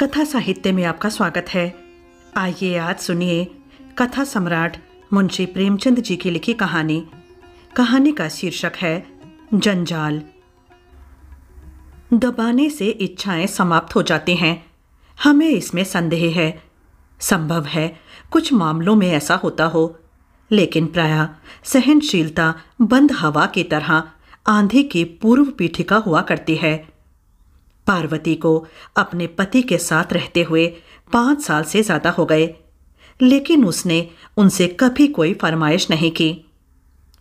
कथा साहित्य में आपका स्वागत है आइए आज सुनिए कथा सम्राट मुंशी प्रेमचंद जी की लिखी कहानी कहानी का शीर्षक है जंजाल दबाने से इच्छाएं समाप्त हो जाती हैं हमें इसमें संदेह है संभव है कुछ मामलों में ऐसा होता हो लेकिन प्राय सहनशीलता बंद हवा की तरह आंधी की पूर्व पीठिका हुआ करती है पार्वती को अपने पति के साथ रहते हुए पाँच साल से ज़्यादा हो गए लेकिन उसने उनसे कभी कोई फरमाइश नहीं की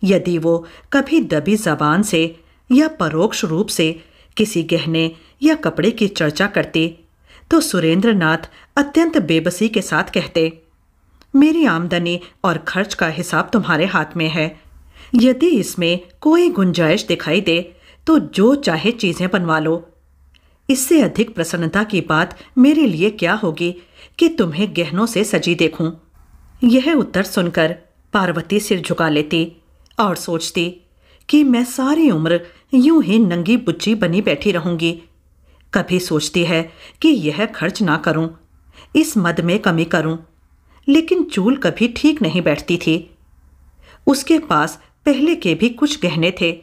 यदि वो कभी दबी जबान से या परोक्ष रूप से किसी गहने या कपड़े की चर्चा करती तो सुरेंद्र नाथ अत्यंत बेबसी के साथ कहते मेरी आमदनी और खर्च का हिसाब तुम्हारे हाथ में है यदि इसमें कोई गुंजाइश दिखाई दे तो जो चाहे चीज़ें बनवा लो इससे अधिक प्रसन्नता की बात मेरे लिए क्या होगी कि तुम्हें गहनों से सजी देखूं। यह उत्तर सुनकर पार्वती सिर झुका लेती और सोचती कि मैं सारी उम्र यूं ही नंगी बुच्ची बनी बैठी रहूंगी कभी सोचती है कि यह खर्च ना करूं, इस मद में कमी करूं, लेकिन चूल कभी ठीक नहीं बैठती थी उसके पास पहले के भी कुछ गहने थे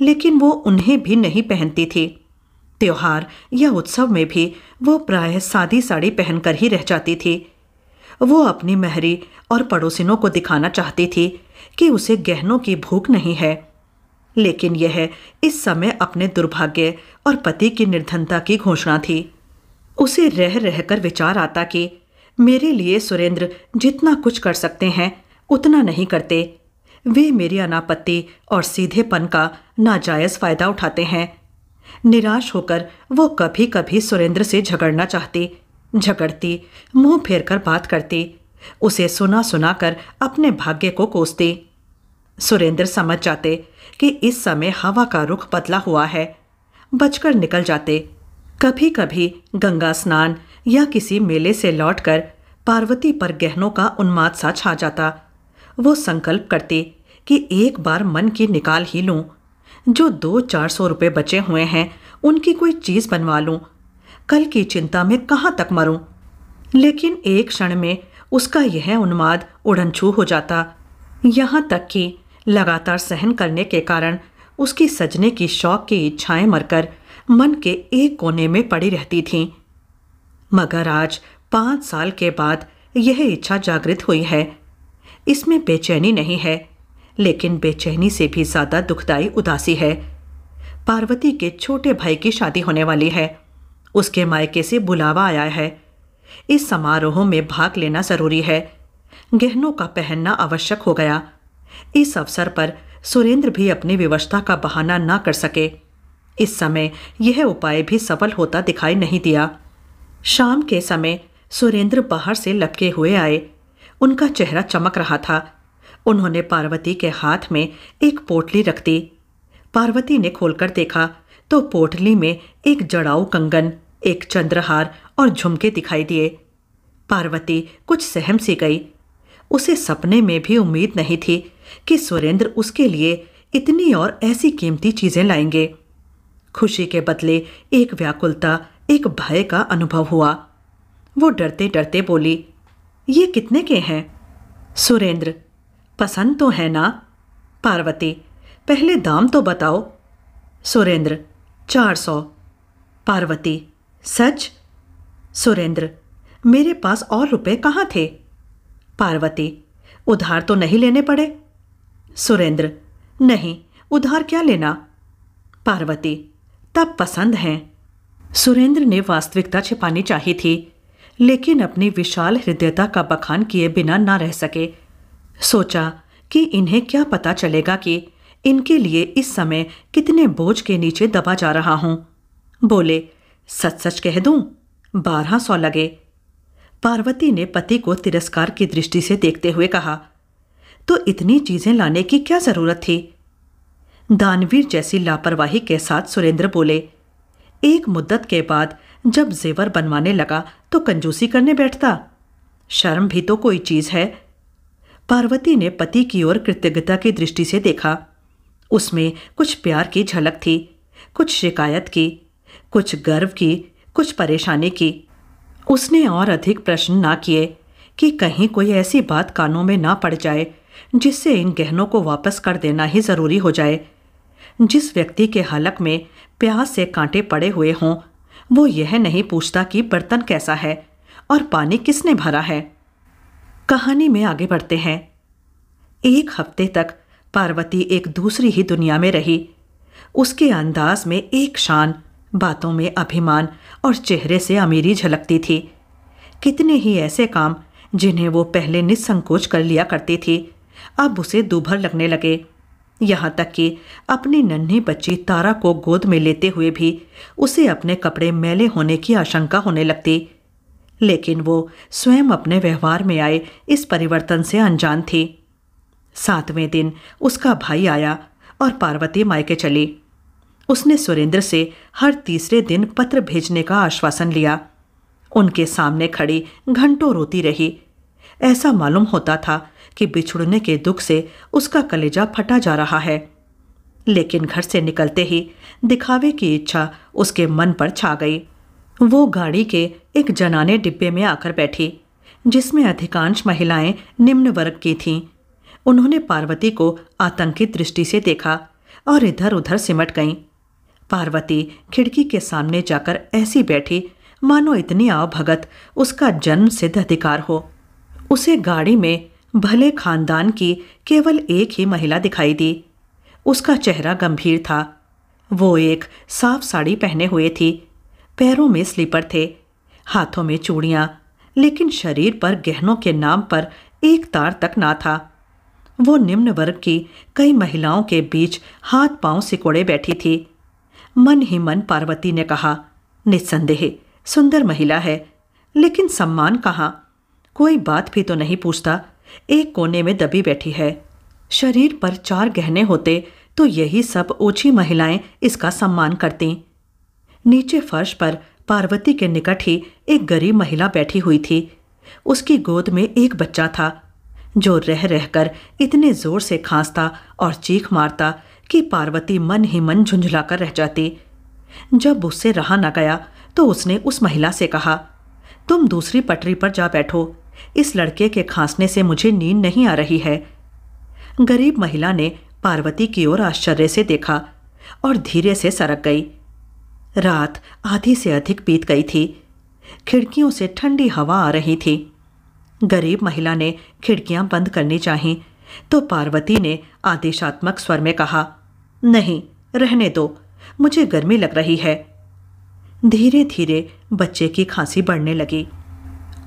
लेकिन वो उन्हें भी नहीं पहनती थी त्योहार या उत्सव में भी वो प्रायः सादी साड़ी पहनकर ही रह जाती थी वो अपनी महरी और पड़ोसिनों को दिखाना चाहती थी कि उसे गहनों की भूख नहीं है लेकिन यह इस समय अपने दुर्भाग्य और पति की निर्धनता की घोषणा थी उसे रह रहकर विचार आता कि मेरे लिए सुरेंद्र जितना कुछ कर सकते हैं उतना नहीं करते वे मेरी अनापत्ति और सीधेपन का नाजायज फ़ायदा उठाते हैं निराश होकर वो कभी कभी सुरेंद्र से झगड़ना चाहती झगड़ती मुंह फेर कर बात करती उसे सुना सुना कर अपने भाग्य को कोसती सुरेंद्र समझ जाते कि इस समय हवा का रुख बदला हुआ है बचकर निकल जाते कभी कभी गंगा स्नान या किसी मेले से लौटकर पार्वती पर गहनों का उन्माद सा छा जाता वो संकल्प करती कि एक बार मन की निकाल ही लूं जो दो चार सौ रुपये बचे हुए हैं उनकी कोई चीज़ बनवा लूँ कल की चिंता में कहाँ तक मरूँ लेकिन एक क्षण में उसका यह उन्माद उड़न छू हो जाता यहाँ तक कि लगातार सहन करने के कारण उसकी सजने की शौक की इच्छाएं मरकर मन के एक कोने में पड़ी रहती थीं मगर आज पाँच साल के बाद यह इच्छा जागृत हुई है इसमें बेचैनी नहीं है लेकिन बेचैनी से भी ज्यादा दुखदाई उदासी है पार्वती के छोटे भाई की शादी होने वाली है उसके मायके से बुलावा आया है इस समारोह में भाग लेना जरूरी है गहनों का पहनना आवश्यक हो गया इस अवसर पर सुरेंद्र भी अपनी विवशता का बहाना ना कर सके इस समय यह उपाय भी सफल होता दिखाई नहीं दिया शाम के समय सुरेंद्र बाहर से लपके हुए आए उनका चेहरा चमक रहा था उन्होंने पार्वती के हाथ में एक पोटली रख दी पार्वती ने खोलकर देखा तो पोटली में एक जड़ाऊ कंगन एक चंद्रहार और झुमके दिखाई दिए पार्वती कुछ सहम सी गई उसे सपने में भी उम्मीद नहीं थी कि सुरेंद्र उसके लिए इतनी और ऐसी कीमती चीजें लाएंगे खुशी के बदले एक व्याकुलता एक भय का अनुभव हुआ वो डरते डरते बोली ये कितने के हैं सुरेंद्र पसंद तो है ना पार्वती पहले दाम तो बताओ सुरेंद्र चार सौ पार्वती सच सुरेंद्र मेरे पास और रुपए कहाँ थे पार्वती उधार तो नहीं लेने पड़े सुरेंद्र नहीं उधार क्या लेना पार्वती तब पसंद हैं सुरेंद्र ने वास्तविकता छिपानी चाही थी लेकिन अपनी विशाल हृदयता का बखान किए बिना ना रह सके सोचा कि इन्हें क्या पता चलेगा कि इनके लिए इस समय कितने बोझ के नीचे दबा जा रहा हूं बोले सच सच कह दूं बारह सौ लगे पार्वती ने पति को तिरस्कार की दृष्टि से देखते हुए कहा तो इतनी चीजें लाने की क्या जरूरत थी दानवीर जैसी लापरवाही के साथ सुरेंद्र बोले एक मुद्दत के बाद जब जेवर बनवाने लगा तो कंजूसी करने बैठता शर्म भी तो कोई चीज है पार्वती ने पति की ओर कृतज्ञता की दृष्टि से देखा उसमें कुछ प्यार की झलक थी कुछ शिकायत की कुछ गर्व की कुछ परेशानी की उसने और अधिक प्रश्न ना किए कि कहीं कोई ऐसी बात कानों में ना पड़ जाए जिससे इन गहनों को वापस कर देना ही ज़रूरी हो जाए जिस व्यक्ति के हलक में प्यास से कांटे पड़े हुए हों वो यह नहीं पूछता कि बर्तन कैसा है और पानी किसने भरा है कहानी में आगे बढ़ते हैं एक हफ्ते तक पार्वती एक दूसरी ही दुनिया में रही उसके अंदाज में एक शान बातों में अभिमान और चेहरे से अमीरी झलकती थी कितने ही ऐसे काम जिन्हें वो पहले निसंकोच कर लिया करती थी अब उसे दूभर लगने लगे यहाँ तक कि अपनी नन्ही बच्ची तारा को गोद में लेते हुए भी उसे अपने कपड़े मैले होने की आशंका होने लगती लेकिन वो स्वयं अपने व्यवहार में आए इस परिवर्तन से अनजान थी सातवें दिन उसका भाई आया और पार्वती मायके चली उसने सुरेंद्र से हर तीसरे दिन पत्र भेजने का आश्वासन लिया उनके सामने खड़ी घंटों रोती रही ऐसा मालूम होता था कि बिछुड़ने के दुख से उसका कलेजा फटा जा रहा है लेकिन घर से निकलते ही दिखावे की इच्छा उसके मन पर छा गई वो गाड़ी के एक जनाने डिब्बे में आकर बैठी जिसमें अधिकांश महिलाएं निम्न वर्ग की थीं उन्होंने पार्वती को आतंकित दृष्टि से देखा और इधर उधर सिमट गईं पार्वती खिड़की के सामने जाकर ऐसी बैठी मानो इतनी आवभगत उसका जन्म सिद्ध अधिकार हो उसे गाड़ी में भले खानदान की केवल एक ही महिला दिखाई दी उसका चेहरा गंभीर था वो एक साफ साड़ी पहने हुए थी पैरों में स्लीपर थे हाथों में चूड़ियाँ लेकिन शरीर पर गहनों के नाम पर एक तार तक ना था वो निम्न वर्ग की कई महिलाओं के बीच हाथ पांव सिकोड़े बैठी थी मन ही मन पार्वती ने कहा निस्संदेह सुंदर महिला है लेकिन सम्मान कहाँ कोई बात भी तो नहीं पूछता एक कोने में दबी बैठी है शरीर पर चार गहने होते तो यही सब ओछी महिलाएं इसका सम्मान करतीं नीचे फर्श पर पार्वती के निकट ही एक गरीब महिला बैठी हुई थी उसकी गोद में एक बच्चा था जो रह रहकर इतने जोर से खांसता और चीख मारता कि पार्वती मन ही मन झुंझला कर रह जाती जब उससे रहा न गया तो उसने उस महिला से कहा तुम दूसरी पटरी पर जा बैठो इस लड़के के खांसने से मुझे नींद नहीं आ रही है गरीब महिला ने पार्वती की ओर आश्चर्य से देखा और धीरे से सरक गई रात आधी से अधिक बीत गई थी खिड़कियों से ठंडी हवा आ रही थी गरीब महिला ने खिड़कियां बंद करनी चाहिए तो पार्वती ने आदेशात्मक स्वर में कहा नहीं रहने दो मुझे गर्मी लग रही है धीरे धीरे बच्चे की खांसी बढ़ने लगी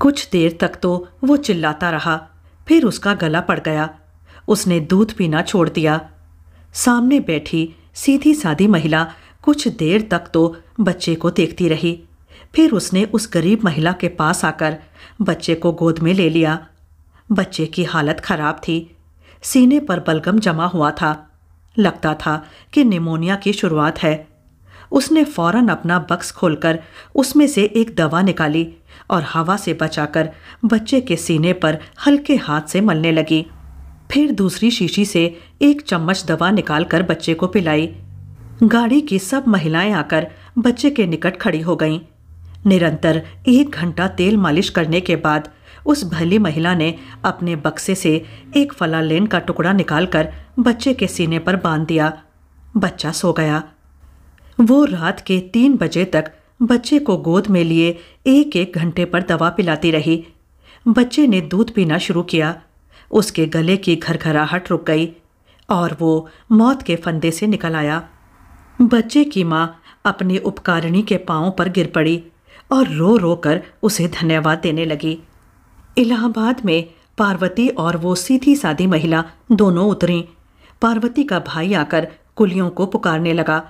कुछ देर तक तो वो चिल्लाता रहा फिर उसका गला पड़ गया उसने दूध पीना छोड़ दिया सामने बैठी सीधी सादी महिला कुछ देर तक तो बच्चे को देखती रही फिर उसने उस गरीब महिला के पास आकर बच्चे को गोद में ले लिया बच्चे की हालत खराब थी सीने पर बलगम जमा हुआ था लगता था कि निमोनिया की शुरुआत है उसने फौरन अपना बक्स खोलकर उसमें से एक दवा निकाली और हवा से बचाकर बच्चे के सीने पर हल्के हाथ से मलने लगी फिर दूसरी शीशी से एक चम्मच दवा निकालकर बच्चे को पिलाई गाड़ी की सब महिलाएं आकर बच्चे के निकट खड़ी हो गईं। निरंतर एक घंटा तेल मालिश करने के बाद उस भली महिला ने अपने बक्से से एक फलालेन का टुकड़ा निकालकर बच्चे के सीने पर बांध दिया बच्चा सो गया वो रात के तीन बजे तक बच्चे को गोद में लिए एक एक घंटे पर दवा पिलाती रही बच्चे ने दूध पीना शुरू किया उसके गले की घरघराहट रुक गई और वो मौत के फंदे से निकल आया बच्चे की माँ अपनी उपकारिणी के पाँव पर गिर पड़ी और रो रो कर उसे धन्यवाद देने लगी इलाहाबाद में पार्वती और वो सीधी सादी महिला दोनों उतरी पार्वती का भाई आकर कुलियों को पुकारने लगा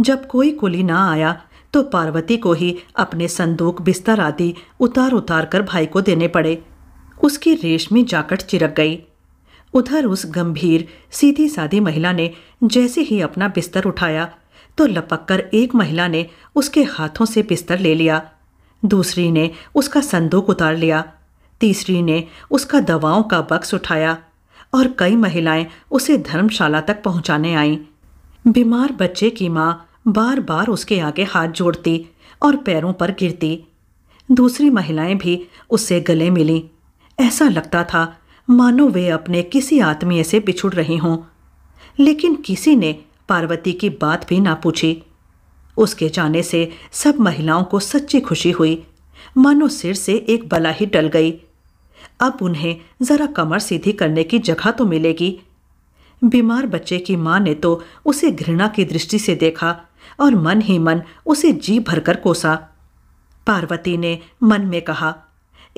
जब कोई कुली ना आया तो पार्वती को ही अपने संदूक बिस्तर आदि उतार उतार कर भाई को देने पड़े उसकी रेशमी जाकट चिरक गई उधर उस गंभीर सीधी सादी महिला ने जैसे ही अपना बिस्तर उठाया तो लपक कर एक महिला ने उसके हाथों से बिस्तर ले लिया दूसरी ने उसका संदूक उतार लिया तीसरी ने उसका दवाओं का बक्स उठाया और कई महिलाएं उसे धर्मशाला तक पहुंचाने आईं बीमार बच्चे की माँ बार बार उसके आगे हाथ जोड़ती और पैरों पर गिरती दूसरी महिलाएं भी उससे गले मिली ऐसा लगता था मानो वे अपने किसी आत्मीय से बिछुड़ रही हों लेकिन किसी ने पार्वती की बात भी ना पूछी उसके जाने से सब महिलाओं को सच्ची खुशी हुई मानो सिर से एक बला ही टल गई अब उन्हें जरा कमर सीधी करने की जगह तो मिलेगी बीमार बच्चे की माँ ने तो उसे घृणा की दृष्टि से देखा और मन ही मन उसे जी भरकर कोसा पार्वती ने मन में कहा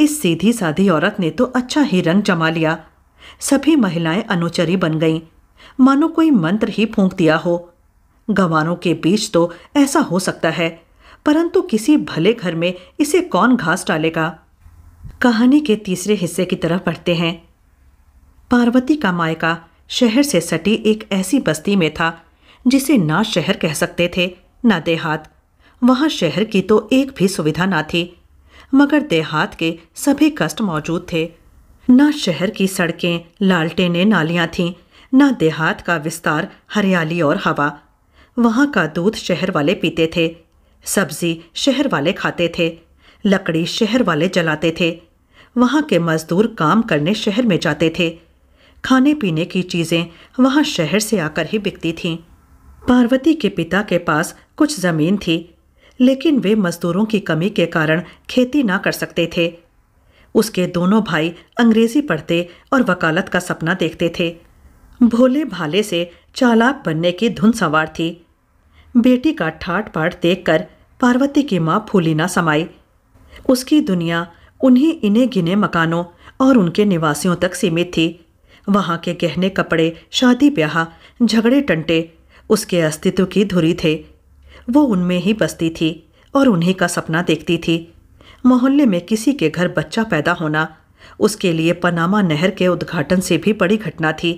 इस सीधी साधी औरत ने तो अच्छा ही रंग जमा लिया सभी महिलाएं अनुचरी बन गईं मानो कोई मंत्र ही फूंक दिया हो गवानों के बीच तो ऐसा हो सकता है परंतु किसी भले घर में इसे कौन घास डालेगा कहानी के तीसरे हिस्से की तरफ बढ़ते हैं पार्वती का मायका शहर से सटी एक ऐसी बस्ती में था जिसे ना शहर कह सकते थे ना देहात वहाँ शहर की तो एक भी सुविधा ना थी मगर देहात के सभी कष्ट मौजूद थे न शहर की सड़कें लालटेने नालियाँ थीं न देहात का विस्तार हरियाली और हवा वहाँ का दूध शहर वाले पीते थे सब्जी शहर वाले खाते थे लकड़ी शहर वाले जलाते थे वहाँ के मजदूर काम करने शहर में जाते थे खाने पीने की चीज़ें वहाँ शहर से आकर ही बिकती थीं पार्वती के पिता के पास कुछ ज़मीन थी लेकिन वे मजदूरों की कमी के कारण खेती ना कर सकते थे उसके दोनों भाई अंग्रेजी पढ़ते और वकालत का सपना देखते थे भोले भाले से चालाक बनने की धुन सवार थी बेटी का ठाट पाट देख कर पार्वती की माँ फूली ना समाई उसकी दुनिया उन्हीं इन्हें गिने मकानों और उनके निवासियों तक सीमित थी वहाँ के गहने कपड़े शादी ब्याह झगड़े टंटे उसके अस्तित्व की धुरी थे वो उनमें ही बसती थी और उन्हीं का सपना देखती थी मोहल्ले में किसी के घर बच्चा पैदा होना उसके लिए पनामा नहर के उद्घाटन से भी बड़ी घटना थी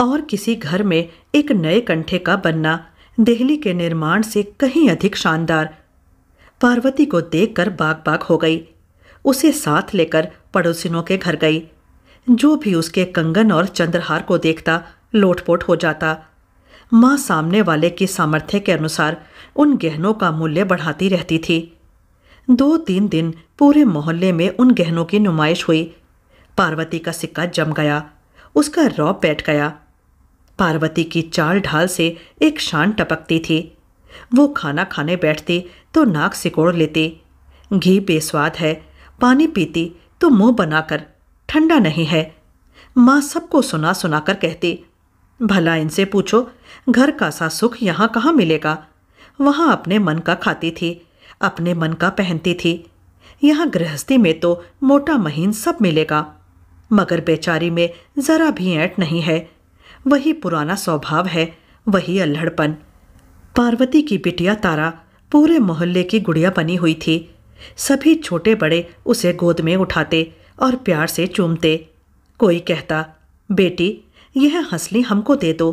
और किसी घर में एक नए कंठे का बनना दिल्ली के निर्माण से कहीं अधिक शानदार पार्वती को देखकर बाग बाग हो गई उसे साथ लेकर पड़ोसिनों के घर गई जो भी उसके कंगन और चंद्रहार को देखता लोटपोट हो जाता माँ सामने वाले की सामर्थ्य के अनुसार उन गहनों का मूल्य बढ़ाती रहती थी दो तीन दिन पूरे मोहल्ले में उन गहनों की नुमाइश हुई पार्वती का सिक्का जम गया उसका रौब बैठ गया पार्वती की चाल ढाल से एक शान टपकती थी वो खाना खाने बैठती तो नाक सिकोड़ लेती घी बेस्वाद है पानी पीती तो मुंह बनाकर ठंडा नहीं है माँ सबको सुना सुना कर कहती भला इनसे पूछो घर का सा सुख यहाँ कहाँ मिलेगा वहाँ अपने मन का खाती थी अपने मन का पहनती थी यहाँ गृहस्थी में तो मोटा महीन सब मिलेगा मगर बेचारी में ज़रा भी ऐट नहीं है वही पुराना स्वभाव है वही अल्हड़पन पार्वती की बिटिया तारा पूरे मोहल्ले की गुड़िया बनी हुई थी सभी छोटे बड़े उसे गोद में उठाते और प्यार से चूमते कोई कहता बेटी यह हंसली हमको दे दो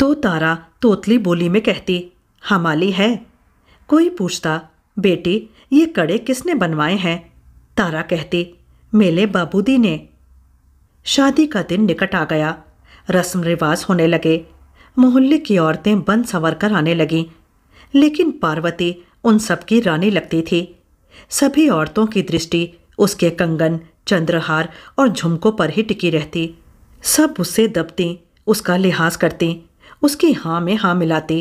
तो तारा तोतली बोली में कहती हमाली है कोई पूछता बेटी ये कड़े किसने बनवाए हैं तारा कहती मेले बाबूदी ने शादी का दिन निकट आ गया रस्म रिवाज होने लगे मोहल्ले की औरतें बन संवर कर आने लगीं लेकिन पार्वती उन सबकी रानी लगती थी सभी औरतों की दृष्टि उसके कंगन चंद्रहार और झुमकों पर ही टिकी रहती सब उससे दबते उसका लिहाज करते उसकी हाँ में हाँ मिलाते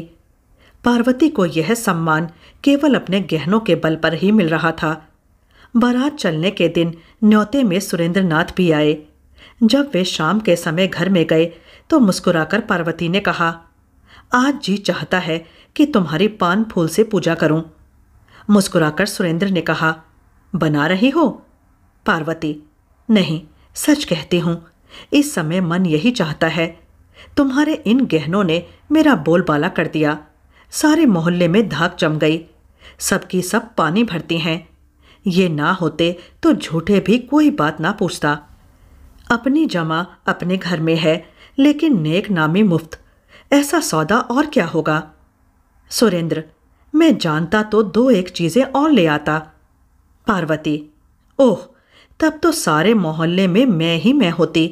पार्वती को यह सम्मान केवल अपने गहनों के बल पर ही मिल रहा था बारात चलने के दिन न्योते में सुरेंद्रनाथ भी आए जब वे शाम के समय घर में गए तो मुस्कुराकर पार्वती ने कहा आज जी चाहता है कि तुम्हारी पान फूल से पूजा करूं। मुस्कुराकर सुरेंद्र ने कहा बना रही हो पार्वती नहीं सच कहती हूँ इस समय मन यही चाहता है तुम्हारे इन गहनों ने मेरा बोलबाला कर दिया सारे मोहल्ले में धाक जम गई सबकी सब पानी भरती हैं ये ना होते तो झूठे भी कोई बात ना पूछता अपनी जमा अपने घर में है लेकिन नेक नामी मुफ्त ऐसा सौदा और क्या होगा सुरेंद्र मैं जानता तो दो एक चीज़ें और ले आता पार्वती ओह तब तो सारे मोहल्ले में मैं ही मैं होती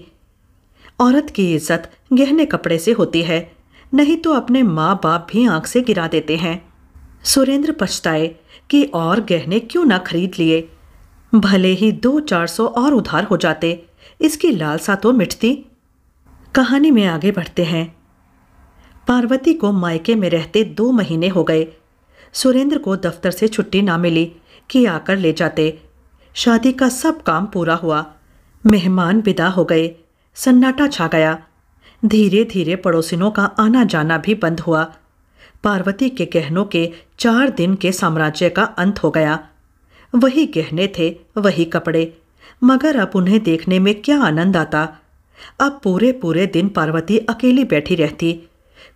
औरत की इज्जत गहने कपड़े से होती है नहीं तो अपने माँ बाप भी आंख से गिरा देते हैं सुरेंद्र पछताए कि और गहने क्यों ना खरीद लिए भले ही दो चार सौ और उधार हो जाते इसकी लालसा तो मिटती कहानी में आगे बढ़ते हैं पार्वती को मायके में रहते दो महीने हो गए सुरेंद्र को दफ्तर से छुट्टी ना मिली कि आकर ले जाते शादी का सब काम पूरा हुआ मेहमान विदा हो गए सन्नाटा छा गया धीरे धीरे पड़ोसिनों का आना जाना भी बंद हुआ पार्वती के गहनों के चार दिन के साम्राज्य का अंत हो गया वही गहने थे वही कपड़े मगर अब उन्हें देखने में क्या आनंद आता अब पूरे पूरे दिन पार्वती अकेली बैठी रहती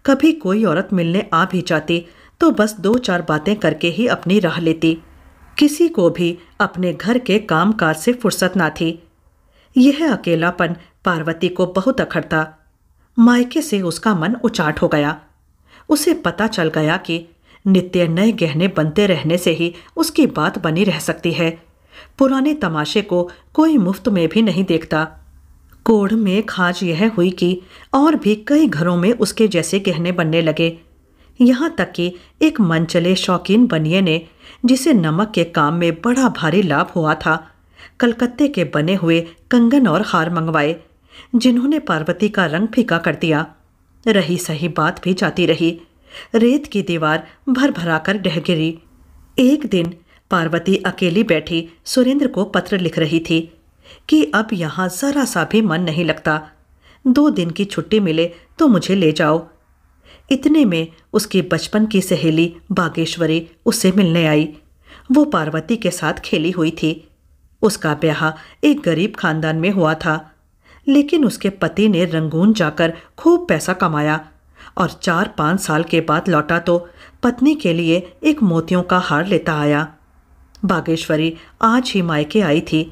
कभी कोई औरत मिलने आ भी जाती तो बस दो चार बातें करके ही अपनी राह लेती किसी को भी अपने घर के कामकाज से फुर्सत ना थी यह अकेलापन पार्वती को बहुत अखड़ता मायके से उसका मन उचाट हो गया उसे पता चल गया कि नित्य नए गहने बनते रहने से ही उसकी बात बनी रह सकती है पुराने तमाशे को कोई मुफ्त में भी नहीं देखता कोढ़ में खाज यह हुई कि और भी कई घरों में उसके जैसे गहने बनने लगे यहाँ तक कि एक मनचले शौकीन बनिए ने जिसे नमक के काम में बड़ा भारी लाभ हुआ था कलकत्ते के बने हुए कंगन और हार मंगवाए जिन्होंने पार्वती का रंग फीका कर दिया रही सही बात भी जाती रही रेत की दीवार भर भरा कर डह गिरी एक दिन पार्वती अकेली बैठी सुरेंद्र को पत्र लिख रही थी कि अब यहाँ जरा सा भी मन नहीं लगता दो दिन की छुट्टी मिले तो मुझे ले जाओ इतने में उसकी बचपन की सहेली बागेश्वरी उससे मिलने आई वो पार्वती के साथ खेली हुई थी उसका ब्याह एक गरीब खानदान में हुआ था लेकिन उसके पति ने रंगून जाकर खूब पैसा कमाया और चार पाँच साल के बाद लौटा तो पत्नी के लिए एक मोतियों का हार लेता आया बागेश्वरी आज ही मायके आई थी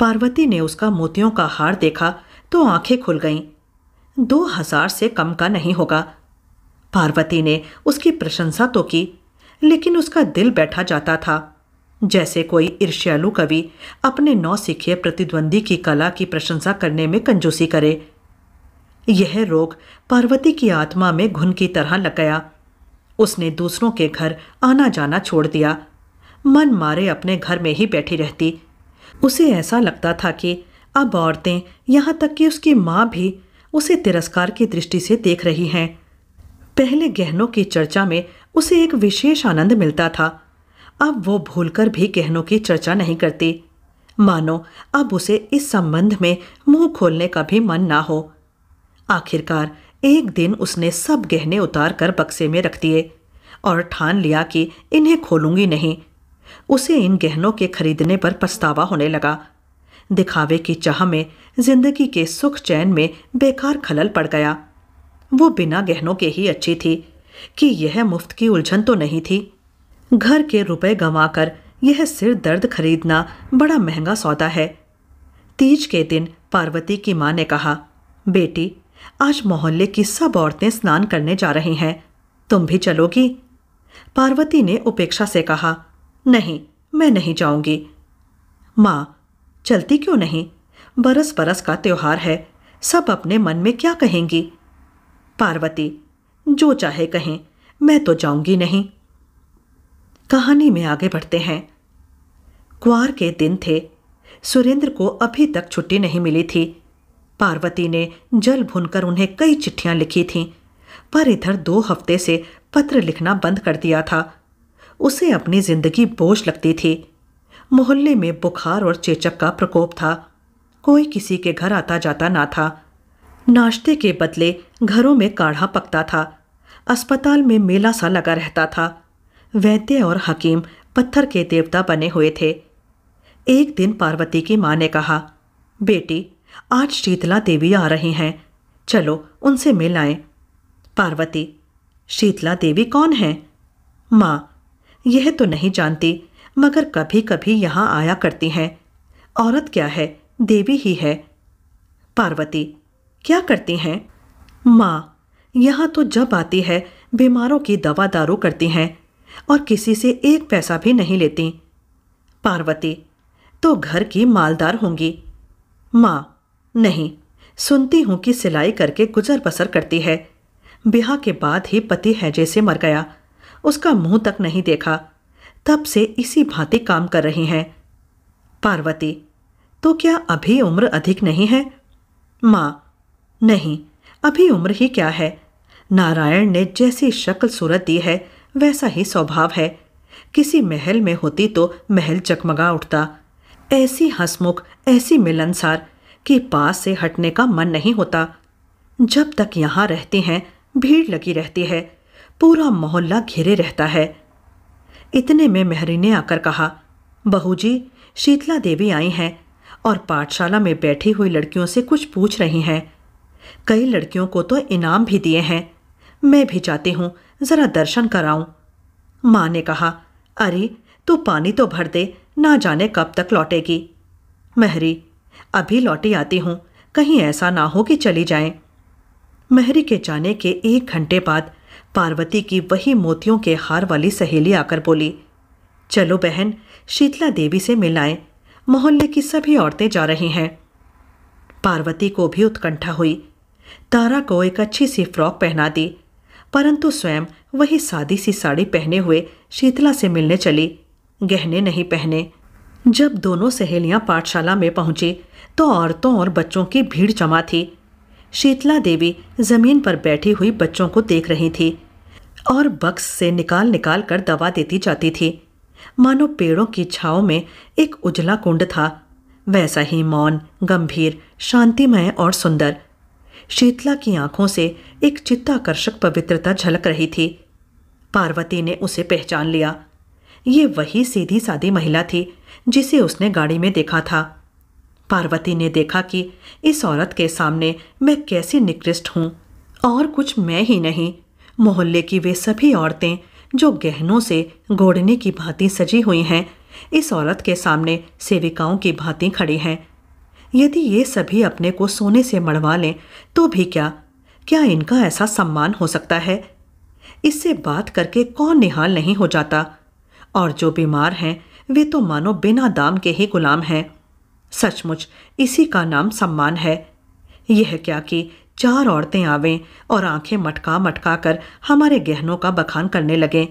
पार्वती ने उसका मोतियों का हार देखा तो आंखें खुल गईं दो हजार से कम का नहीं होगा पार्वती ने उसकी प्रशंसा तो की लेकिन उसका दिल बैठा जाता था जैसे कोई ईर्ष्यालु कवि अपने नौ सीखे प्रतिद्वंदी की कला की प्रशंसा करने में कंजूसी करे यह रोग पार्वती की आत्मा में घुन की तरह लग गया उसने दूसरों के घर आना जाना छोड़ दिया मन मारे अपने घर में ही बैठी रहती उसे ऐसा लगता था कि अब औरतें यहाँ तक कि उसकी माँ भी उसे तिरस्कार की दृष्टि से देख रही हैं पहले गहनों की चर्चा में उसे एक विशेष आनंद मिलता था अब वो भूलकर भी गहनों की चर्चा नहीं करती मानो अब उसे इस संबंध में मुंह खोलने का भी मन ना हो आखिरकार एक दिन उसने सब गहने उतार कर बक्से में रख दिए और ठान लिया कि इन्हें खोलूंगी नहीं उसे इन गहनों के खरीदने पर पछतावा होने लगा दिखावे की चाह में जिंदगी के सुख चैन में बेकार खलल पड़ गया वो बिना गहनों के ही अच्छी थी कि यह मुफ्त की उलझन तो नहीं थी घर के रुपए गंवाकर यह सिर दर्द खरीदना बड़ा महंगा सौदा है तीज के दिन पार्वती की माँ ने कहा बेटी आज मोहल्ले की सब औरतें स्नान करने जा रही हैं तुम भी चलोगी पार्वती ने उपेक्षा से कहा नहीं मैं नहीं जाऊंगी माँ चलती क्यों नहीं बरस बरस का त्योहार है सब अपने मन में क्या कहेंगी पार्वती जो चाहे कहें मैं तो जाऊंगी नहीं कहानी में आगे बढ़ते हैं कुआर के दिन थे सुरेंद्र को अभी तक छुट्टी नहीं मिली थी पार्वती ने जल भूनकर उन्हें कई चिट्ठियां लिखी थीं पर इधर दो हफ्ते से पत्र लिखना बंद कर दिया था उसे अपनी जिंदगी बोझ लगती थी मोहल्ले में बुखार और चेचक का प्रकोप था कोई किसी के घर आता जाता ना था नाश्ते के बदले घरों में काढ़ा पकता था अस्पताल में मेला सा लगा रहता था वैद्य और हकीम पत्थर के देवता बने हुए थे एक दिन पार्वती की माँ ने कहा बेटी आज शीतला देवी आ रही हैं चलो उनसे मिल आए पार्वती शीतला देवी कौन है माँ यह तो नहीं जानती मगर कभी कभी यहाँ आया करती हैं औरत क्या है देवी ही है पार्वती क्या करती हैं माँ यहाँ तो जब आती है बीमारों की दवा दारू करती हैं और किसी से एक पैसा भी नहीं लेती पार्वती तो घर की मालदार होंगी माँ नहीं सुनती हूँ कि सिलाई करके गुजर बसर करती है ब्याह के बाद ही पति हैजे से मर गया उसका मुंह तक नहीं देखा तब से इसी भांति काम कर रही हैं पार्वती तो क्या अभी उम्र अधिक नहीं है माँ नहीं अभी उम्र ही क्या है नारायण ने जैसी शक्ल सूरत दी है वैसा ही स्वभाव है किसी महल में होती तो महल चकमगा उठता ऐसी हंसमुख ऐसी मिलनसार कि पास से हटने का मन नहीं होता जब तक यहाँ रहती हैं भीड़ लगी रहती है पूरा मोहल्ला घिरे रहता है इतने में मेहरी ने आकर कहा बहू जी शीतला देवी आई हैं और पाठशाला में बैठी हुई लड़कियों से कुछ पूछ रही हैं कई लड़कियों को तो इनाम भी दिए हैं मैं भी जाती हूँ ज़रा दर्शन कराऊं माँ ने कहा अरे तू पानी तो भर दे ना जाने कब तक लौटेगी महरी अभी लौटी आती हूँ कहीं ऐसा ना हो कि चली जाए महरी के जाने के एक घंटे बाद पार्वती की वही मोतियों के हार वाली सहेली आकर बोली चलो बहन शीतला देवी से मिलाएं मोहल्ले की सभी औरतें जा रही हैं पार्वती को भी उत्कंठा हुई तारा को एक अच्छी सी फ्रॉक पहना दी परंतु स्वयं वही सादी सी साड़ी पहने हुए शीतला से मिलने चली गहने नहीं पहने जब दोनों सहेलियां पाठशाला में पहुंची तो औरतों और बच्चों की भीड़ जमा थी शीतला देवी जमीन पर बैठी हुई बच्चों को देख रही थी और बक्स से निकाल निकाल कर दवा देती जाती थी मानो पेड़ों की छाव में एक उजला कुंड था वैसा ही मौन गंभीर शांतिमय और सुंदर शीतला की आंखों से एक चित्ताकर्षक पवित्रता झलक रही थी पार्वती ने उसे पहचान लिया ये वही सीधी सादी महिला थी जिसे उसने गाड़ी में देखा था पार्वती ने देखा कि इस औरत के सामने मैं कैसी निकृष्ट हूँ और कुछ मैं ही नहीं मोहल्ले की वे सभी औरतें जो गहनों से गोड़ने की भांति सजी हुई हैं इस औरत के सामने सेविकाओं की भांति खड़ी हैं यदि ये सभी अपने को सोने से मड़वा लें तो भी क्या क्या इनका ऐसा सम्मान हो सकता है इससे बात करके कौन निहाल नहीं हो जाता और जो बीमार हैं वे तो मानो बिना दाम के ही गुलाम हैं सचमुच इसी का नाम सम्मान है यह क्या कि चार औरतें आवें और आंखें मटका मटका कर हमारे गहनों का बखान करने लगें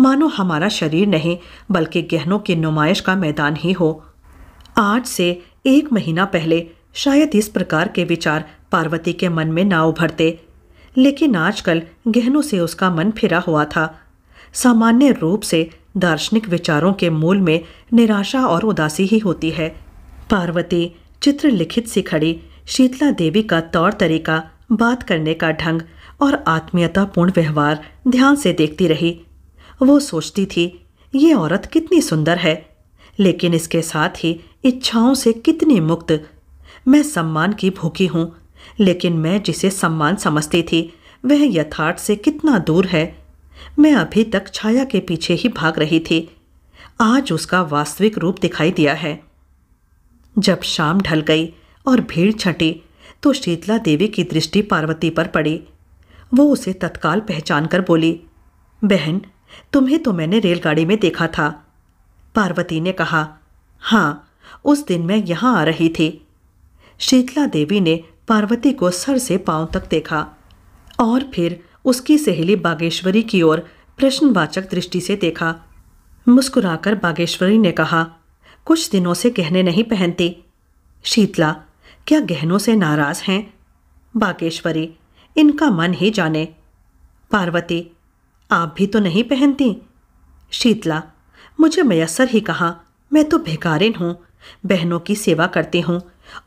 मानो हमारा शरीर नहीं बल्कि गहनों की नुमाइश का मैदान ही हो आज से एक महीना पहले शायद इस प्रकार के विचार पार्वती के मन में ना उभरते लेकिन आजकल गहनों से उसका मन फिरा हुआ था सामान्य रूप से दार्शनिक विचारों के मूल में निराशा और उदासी ही होती है पार्वती चित्र लिखित से खड़ी शीतला देवी का तौर तरीका बात करने का ढंग और आत्मीयतापूर्ण व्यवहार ध्यान से देखती रही वो सोचती थी ये औरत कितनी सुंदर है लेकिन इसके साथ ही इच्छाओं से कितनी मुक्त मैं सम्मान की भूखी हूँ लेकिन मैं जिसे सम्मान समझती थी वह यथार्थ से कितना दूर है मैं अभी तक छाया के पीछे ही भाग रही थी आज उसका वास्तविक रूप दिखाई दिया है जब शाम ढल गई और भीड़ छटी तो शीतला देवी की दृष्टि पार्वती पर पड़ी वो उसे तत्काल पहचान कर बोली बहन तुम्हें तो मैंने रेलगाड़ी में देखा था पार्वती ने कहा हाँ उस दिन मैं यहाँ आ रही थी शीतला देवी ने पार्वती को सर से पांव तक देखा और फिर उसकी सहेली बागेश्वरी की ओर प्रश्नवाचक दृष्टि से देखा मुस्कुराकर बागेश्वरी ने कहा कुछ दिनों से गहने नहीं पहनती शीतला क्या गहनों से नाराज हैं बागेश्वरी इनका मन ही जाने पार्वती आप भी तो नहीं पहनती शीतला मुझे मयसर ही कहा मैं तो भिकारिन हूँ बहनों की सेवा करती हूँ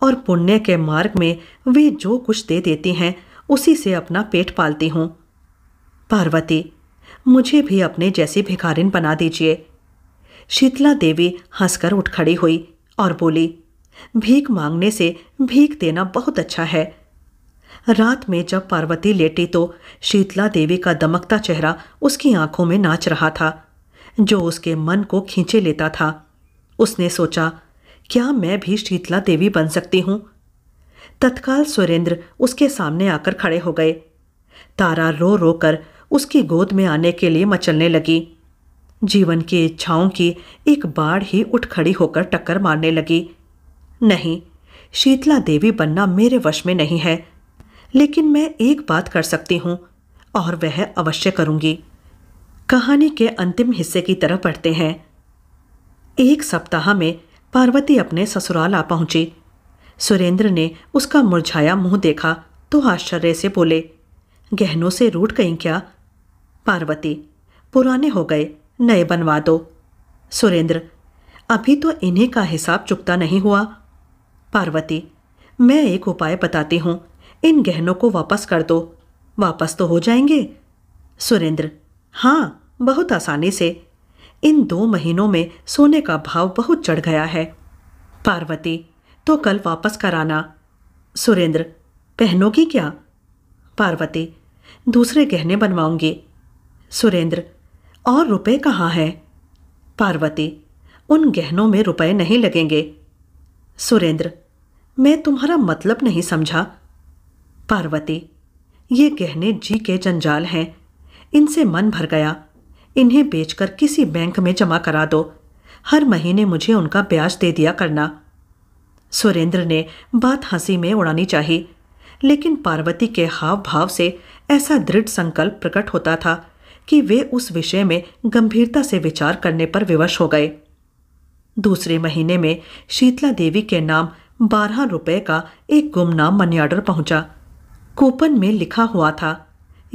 और पुण्य के मार्ग में वे जो कुछ दे देती हैं उसी से अपना पेट पालती हूँ पार्वती मुझे भी अपने जैसी भिखारिन बना दीजिए शीतला देवी हंसकर उठ खड़ी हुई और बोली भीख मांगने से भीख देना बहुत अच्छा है रात में जब पार्वती लेटी तो शीतला देवी का दमकता चेहरा उसकी आंखों में नाच रहा था जो उसके मन को खींचे लेता था उसने सोचा क्या मैं भी शीतला देवी बन सकती हूँ तत्काल सुरेंद्र उसके सामने आकर खड़े हो गए तारा रो रो कर उसकी गोद में आने के लिए मचलने लगी जीवन की इच्छाओं की एक बाढ़ ही उठ खड़ी होकर टक्कर मारने लगी नहीं शीतला देवी बनना मेरे वश में नहीं है लेकिन मैं एक बात कर सकती हूं और वह अवश्य करूंगी कहानी के अंतिम हिस्से की तरफ पढ़ते हैं एक सप्ताह में पार्वती अपने ससुराल आ पहुंची सुरेंद्र ने उसका मुरझाया मुंह देखा तो आश्चर्य से बोले गहनों से रूट गई क्या पार्वती पुराने हो गए नए बनवा दो सुरेंद्र अभी तो इन्हीं का हिसाब चुकता नहीं हुआ पार्वती मैं एक उपाय बताती हूँ इन गहनों को वापस कर दो वापस तो हो जाएंगे सुरेंद्र हाँ बहुत आसानी से इन दो महीनों में सोने का भाव बहुत चढ़ गया है पार्वती तो कल वापस कराना सुरेंद्र पहनोगी क्या पार्वती दूसरे गहने बनवाऊंगी सुरेंद्र और रुपए कहाँ हैं पार्वती उन गहनों में रुपए नहीं लगेंगे सुरेंद्र मैं तुम्हारा मतलब नहीं समझा पार्वती ये गहने जी के जंजाल हैं इनसे मन भर गया इन्हें बेचकर किसी बैंक में जमा करा दो हर महीने मुझे उनका ब्याज दे दिया करना सुरेंद्र ने बात हंसी में उड़ानी चाहिए लेकिन पार्वती के हाव भाव से ऐसा दृढ़ संकल्प प्रकट होता था कि वे उस विषय में गंभीरता से विचार करने पर विवश हो गए दूसरे महीने में शीतला देवी के नाम बारह रुपये का एक गुमनाम मनी ऑर्डर पहुंचा कूपन में लिखा हुआ था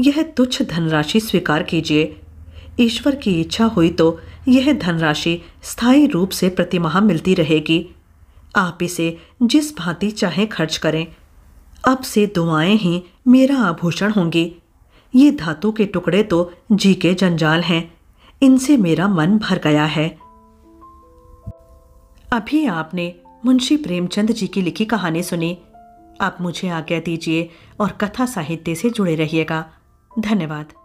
यह तुच्छ धनराशि स्वीकार कीजिए ईश्वर की इच्छा हुई तो यह धनराशि स्थायी रूप से प्रतिमाह मिलती रहेगी आप इसे जिस भांति चाहे खर्च करें अब से दुआएं ही मेरा आभूषण होंगी ये धातु के टुकड़े तो जी के जंजाल हैं इनसे मेरा मन भर गया है अभी आपने मुंशी प्रेमचंद जी की लिखी कहानी सुनी आप मुझे आज्ञा दीजिए और कथा साहित्य से जुड़े रहिएगा धन्यवाद